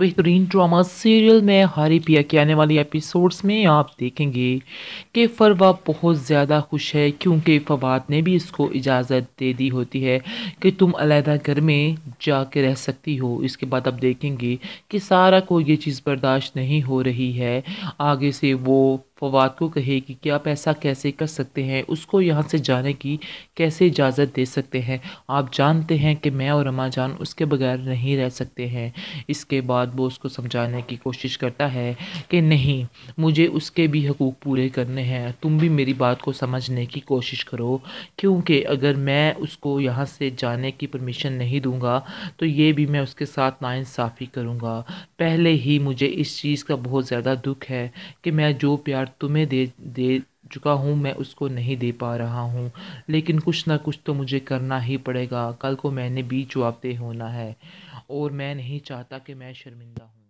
बेहतरीन drama serial में हारी पिया के आने वाले एपिसोड्स में आप देखेंगे कि फरवा बहुत ज़्यादा खुश है क्योंकि फवाद ने भी इसको इजाज़त दे दी होती है कि तुम अलहदा घर में जा के रह सकती हो इसके बाद आप देखेंगे कि सारा को ये चीज़ बर्दाश्त नहीं हो रही है आगे से वो फवाद को कहे कि क्या आप ऐसा कैसे कर सकते हैं उसको यहाँ से जाने की कैसे इजाज़त दे सकते हैं आप जानते हैं कि मैं और अमा जान उसके बगैर नहीं रह सकते हैं इसके बाद वो उसको समझाने की कोशिश करता है कि नहीं मुझे उसके भी हकूक़ पूरे करने हैं तुम भी मेरी बात को समझने की कोशिश करो क्योंकि अगर मैं उसको यहाँ से जाने की परमिशन नहीं दूँगा तो ये भी मैं उसके साथ नाानसाफ़ी करूँगा पहले ही मुझे इस चीज़ का बहुत ज़्यादा दुख है कि मैं जो प्यार तुम्हें दे दे चुका हूँ मैं उसको नहीं दे पा रहा हूँ लेकिन कुछ ना कुछ तो मुझे करना ही पड़ेगा कल को मैंने बीच जवाबदेह होना है और मैं नहीं चाहता कि मैं शर्मिंदा हूँ